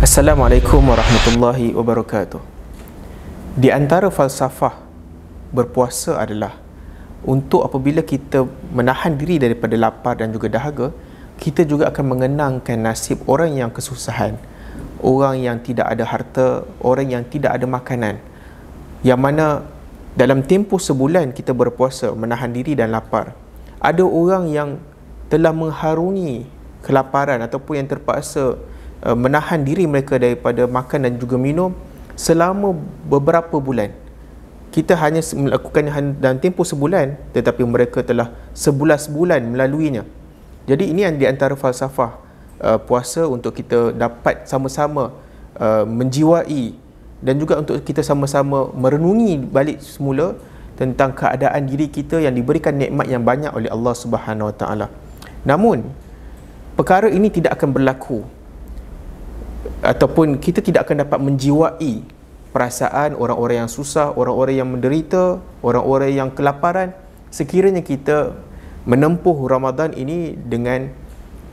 Assalamualaikum warahmatullahi wabarakatuh. Di antara falsafah berpuasa adalah untuk apabila kita menahan diri daripada lapar dan juga dahaga, kita juga akan mengenangkan nasib orang yang kesusahan, orang yang tidak ada harta, orang yang tidak ada makanan. Yang mana dalam tempoh sebulan kita berpuasa menahan diri dan lapar, ada orang yang telah mengharungi kelaparan ataupun yang terpaksa Uh, menahan diri mereka daripada makan dan juga minum selama beberapa bulan. Kita hanya melakukan dalam tempoh sebulan tetapi mereka telah sebelas bulan melaluinya. Jadi ini yang di antara falsafah uh, puasa untuk kita dapat sama-sama uh, menjiwai dan juga untuk kita sama-sama merenungi balik semula tentang keadaan diri kita yang diberikan nikmat yang banyak oleh Allah Subhanahu Wa Taala. Namun perkara ini tidak akan berlaku ataupun kita tidak akan dapat menjiwai perasaan orang-orang yang susah, orang-orang yang menderita, orang-orang yang kelaparan sekiranya kita menempuh Ramadan ini dengan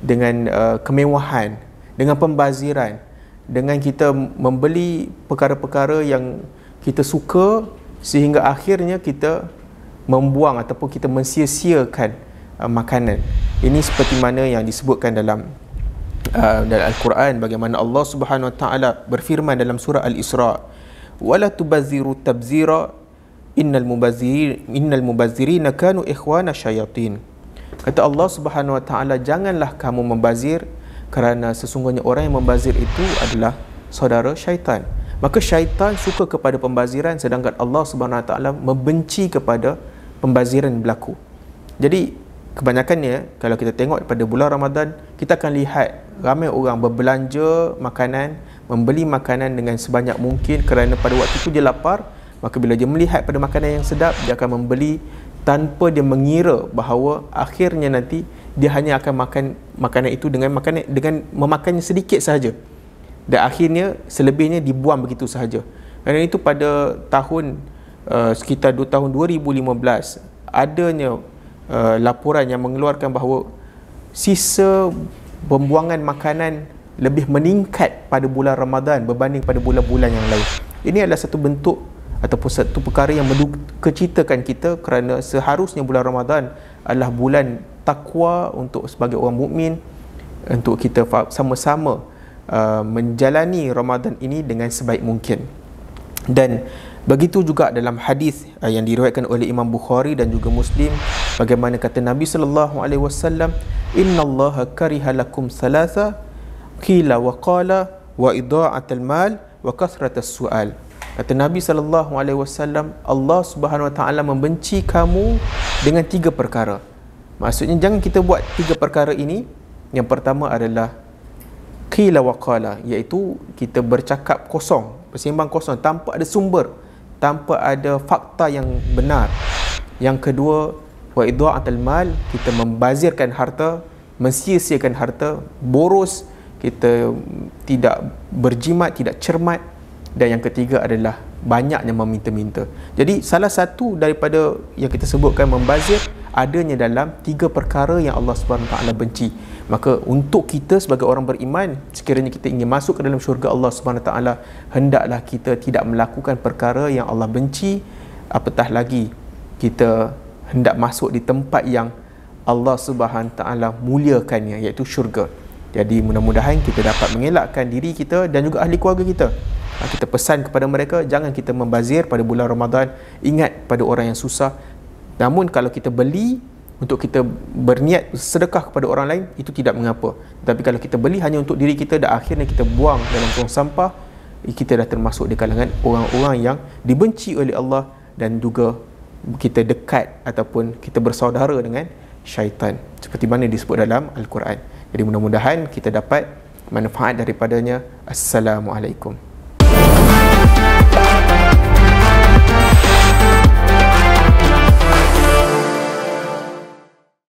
dengan uh, kemewahan, dengan pembaziran, dengan kita membeli perkara-perkara yang kita suka sehingga akhirnya kita membuang ataupun kita mensia-siakan uh, makanan. Ini seperti mana yang disebutkan dalam Uh, dalam Al-Quran bagaimana Allah Subhanahu Wa Taala berfirman dalam surah Al-Isra wala tubaziru tabzira innal mubazirin innal mubazirin kanu ikhwana syayatin kata Allah Subhanahu Wa Taala janganlah kamu membazir kerana sesungguhnya orang yang membazir itu adalah saudara syaitan maka syaitan suka kepada pembaziran sedangkan Allah Subhanahu Wa Taala membenci kepada pembaziran berlaku jadi kebanyakannya kalau kita tengok pada bulan Ramadan kita akan lihat ramai orang berbelanja makanan membeli makanan dengan sebanyak mungkin kerana pada waktu itu dia lapar maka bila dia melihat pada makanan yang sedap dia akan membeli tanpa dia mengira bahawa akhirnya nanti dia hanya akan makan makanan itu dengan makanan dengan memakannya sedikit sahaja dan akhirnya selebihnya dibuang begitu sahaja kerana itu pada tahun uh, sekitar 2 tahun 2015 adanya Uh, laporan yang mengeluarkan bahawa sisa pembuangan makanan lebih meningkat pada bulan Ramadan berbanding pada bulan-bulan yang lain. Ini adalah satu bentuk ataupun satu perkara yang kecitakan kita kerana seharusnya bulan Ramadan adalah bulan takwa untuk sebagai orang mukmin untuk kita sama-sama uh, menjalani Ramadan ini dengan sebaik mungkin. Dan uh, Begitu juga dalam hadis eh, yang diriwayatkan oleh Imam Bukhari dan juga Muslim bagaimana kata Nabi sallallahu alaihi wasallam innallaha kariha lakum thalatha qila wa qala wa ida'atul almal wa kathratus sual kata Nabi sallallahu alaihi wasallam Allah Subhanahu wa taala membenci kamu dengan tiga perkara maksudnya jangan kita buat tiga perkara ini yang pertama adalah qila wa qala iaitu kita bercakap kosong bersembang kosong tanpa ada sumber tanpa ada fakta yang benar. Yang kedua, wa idwa'atul mal, kita membazirkan harta, mensia-siakan harta, boros, kita tidak berjimat, tidak cermat. Dan yang ketiga adalah banyaknya meminta-minta. Jadi salah satu daripada yang kita sebutkan membazir adanya dalam tiga perkara yang Allah SWT benci. Maka untuk kita sebagai orang beriman, sekiranya kita ingin masuk ke dalam syurga Allah SWT, hendaklah kita tidak melakukan perkara yang Allah benci, apatah lagi kita hendak masuk di tempat yang Allah SWT muliakannya, iaitu syurga. Jadi mudah-mudahan kita dapat mengelakkan diri kita dan juga ahli keluarga kita. Ha, kita pesan kepada mereka, jangan kita membazir pada bulan Ramadan. Ingat pada orang yang susah, Namun kalau kita beli untuk kita berniat sedekah kepada orang lain itu tidak mengapa. Tapi kalau kita beli hanya untuk diri kita dan akhirnya kita buang dalam tong sampah, kita dah termasuk di kalangan orang-orang yang dibenci oleh Allah dan juga kita dekat ataupun kita bersaudara dengan syaitan seperti mana disebut dalam al-Quran. Jadi mudah-mudahan kita dapat manfaat daripadanya. Assalamualaikum.